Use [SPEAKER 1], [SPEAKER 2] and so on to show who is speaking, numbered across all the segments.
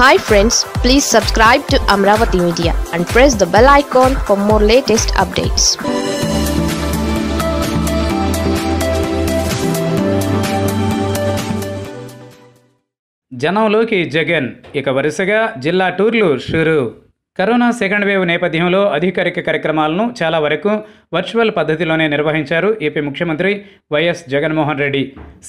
[SPEAKER 1] hi friends please subscribe to Amaravati media and press the bell icon for more latest updates జనంలోకి జగన్ ఇక వరుసగా జిల్లా టూర్లు షురు కరోనా సెకండ్ వేవ్ నేపథ్యంలో అధికారిక కార్యక్రమాలను చాలా వరకు వర్చువల్ పద్ధతిలోనే నిర్వహించారు ఏపీ ముఖ్యమంత్రి YS Jaganmohan Reddy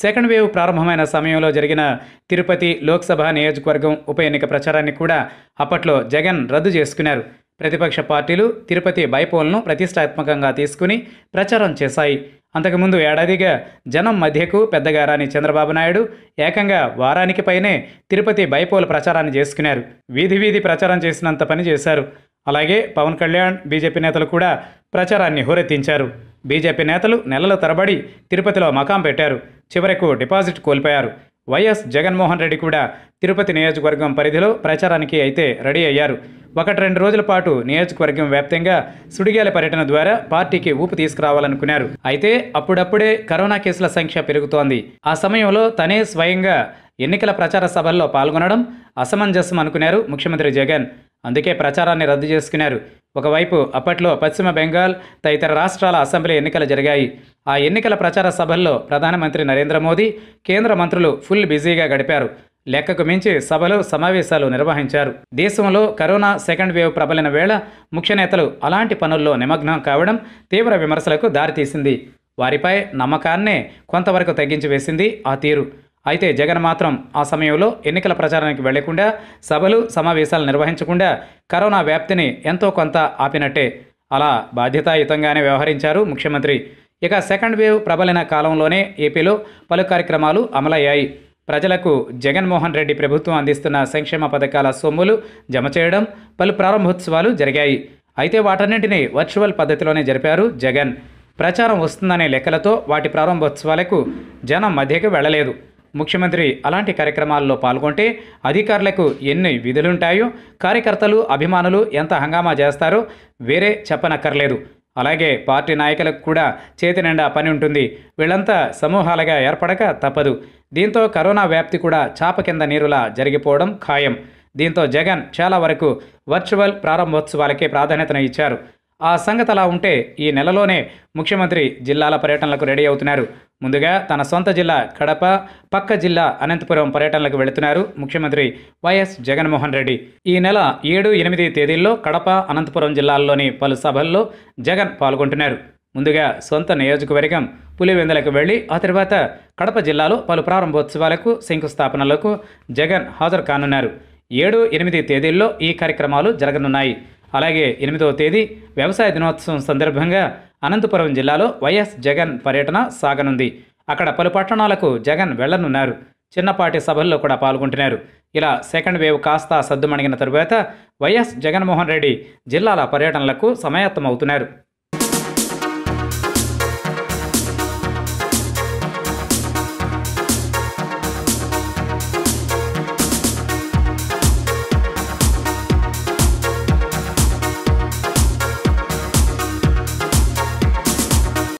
[SPEAKER 1] second wave ప్రారంభమైన సమయంలో జరిగిన తిరుపతి లోక్సభ నియోజకవర్గం ఉప ఎన్నిక ప్రచారాన్ని కూడా అప్పట్లో జగన్ రద్దు చేసుకున్నారు ప్రతిపక్ష పార్టీలు తిరుపతి బైపోల్ను ప్రతిష్టాత్మకంగా తీసుకుని ప్రచారం చేశాయి అంతకుముందు ఏడాదిగా జనం మధ్యకు పెద్దగా రాని చంద్రబాబు నాయుడు ఏకంగా వారానికి పైనే తిరుపతి బైపోల్ ప్రచారాన్ని చేసుకున్నారు వీధి వీధి ప్రచారం చేసినంత పని చేశారు అలాగే పవన్ కళ్యాణ్ బీజేపీ నేతలు కూడా ప్రచారాన్ని హోరెత్తించారు బీజేపీ నేతలు నెలల తరబడి తిరుపతిలో మకాం పెట్టారు చివరకు డిపాజిట్ కోల్పోయారు వైఎస్ జగన్మోహన్ రెడ్డి కూడా తిరుపతి నియోజకవర్గం పరిధిలో ప్రచారానికి అయితే రెడీ అయ్యారు ఒకటి రెండు రోజుల పాటు నియోజకవర్గం వ్యాప్తంగా సుడిగాలి పర్యటన ద్వారా పార్టీకి ఊపు తీసుకురావాలనుకున్నారు అయితే అప్పుడప్పుడే కరోనా కేసుల సంఖ్య పెరుగుతోంది ఆ సమయంలో తనే స్వయంగా ఎన్నికల ప్రచార సభల్లో పాల్గొనడం అసమంజసం అనుకున్నారు ముఖ్యమంత్రి జగన్ అందుకే ప్రచారాన్ని రద్దు చేసుకున్నారు ఒకవైపు అప్పట్లో పశ్చిమ బెంగాల్ తదితర రాష్ట్రాల అసెంబ్లీ ఎన్నికలు జరిగాయి ఆ ఎన్నికల ప్రచార సభల్లో ప్రధానమంత్రి నరేంద్ర మోదీ కేంద్ర మంత్రులు ఫుల్ బిజీగా గడిపారు లెక్కకు మించి సభలు సమావేశాలు నిర్వహించారు దేశంలో కరోనా సెకండ్ వేవ్ ప్రబలిన వేళ ముఖ్య నేతలు అలాంటి పనుల్లో నిమగ్నం కావడం తీవ్ర విమర్శలకు దారితీసింది వారిపై నమ్మకాన్నే కొంతవరకు తగ్గించి వేసింది ఆ తీరు అయితే జగన్ మాత్రం ఆ సమయంలో ఎన్నికల ప్రచారానికి వెళ్లకుండా సభలు సమావేశాలు నిర్వహించకుండా కరోనా వ్యాప్తిని ఎంతో కొంత ఆపినట్టే అలా బాధ్యతాయుతంగానే వ్యవహరించారు ముఖ్యమంత్రి ఇక సెకండ్ వేవ్ ప్రబలిన కాలంలోనే ఏపీలో పలు కార్యక్రమాలు అమలయ్యాయి ప్రజలకు జగన్మోహన్ రెడ్డి ప్రభుత్వం అందిస్తున్న సంక్షేమ పథకాల సొమ్ములు జమ చేయడం పలు ప్రారంభోత్సవాలు జరిగాయి అయితే వాటన్నింటినీ వర్చువల్ పద్ధతిలోనే జరిపారు జగన్ ప్రచారం వస్తుందనే లెక్కలతో వాటి ప్రారంభోత్సవాలకు జనం మధ్యకు వెళ్ళలేదు ముఖ్యమంత్రి అలాంటి కార్యక్రమాల్లో పాల్గొంటే అధికారులకు ఎన్ని విధులుంటాయో కార్యకర్తలు అభిమానులు ఎంత హంగామా చేస్తారో వేరే చెప్పనక్కర్లేదు అలాగే పార్టీ నాయకులకు కూడా చేతి నిండా పని ఉంటుంది వీళ్ళంతా సమూహాలుగా ఏర్పడక తప్పదు దీంతో కరోనా వ్యాప్తి కూడా చాప కింద నీరులా జరిగిపోవడం ఖాయం దీంతో జగన్ చాలా వరకు వర్చువల్ ప్రారంభోత్సవాలకే ప్రాధాన్యతను ఇచ్చారు ఆ సంగతి అలా ఉంటే ఈ నెలలోనే ముఖ్యమంత్రి జిల్లాల పర్యటనలకు రెడీ అవుతున్నారు ముందుగా తన సొంత జిల్లా కడప పక్క జిల్లా అనంతపురం పర్యటనలకు వెళుతున్నారు ముఖ్యమంత్రి వైఎస్ జగన్మోహన్ రెడ్డి ఈ నెల ఏడు ఎనిమిది తేదీల్లో కడప అనంతపురం జిల్లాల్లోని పలు సభల్లో జగన్ పాల్గొంటున్నారు ముందుగా సొంత నియోజకవర్గం పులివెందులకు వెళ్లి ఆ తర్వాత కడప జిల్లాలో పలు ప్రారంభోత్సవాలకు శంకుస్థాపనలకు జగన్ హాజరు కానున్నారు ఏడు ఎనిమిది తేదీల్లో ఈ కార్యక్రమాలు జరగనున్నాయి అలాగే ఎనిమిదవ తేదీ వ్యవసాయ దినోత్సవం సందర్భంగా అనంతపురం జిల్లాలో వైఎస్ జగన్ పర్యటన సాగనుంది అక్కడ పలు పట్టణాలకు జగన్ వెళ్లనున్నారు చిన్నపాటి సభల్లో కూడా పాల్గొంటున్నారు ఇలా సెకండ్ వేవ్ కాస్త సద్దుమణిగిన తరువాత వైఎస్ జగన్మోహన్ రెడ్డి జిల్లాల పర్యటనలకు సమాయత్తమవుతున్నారు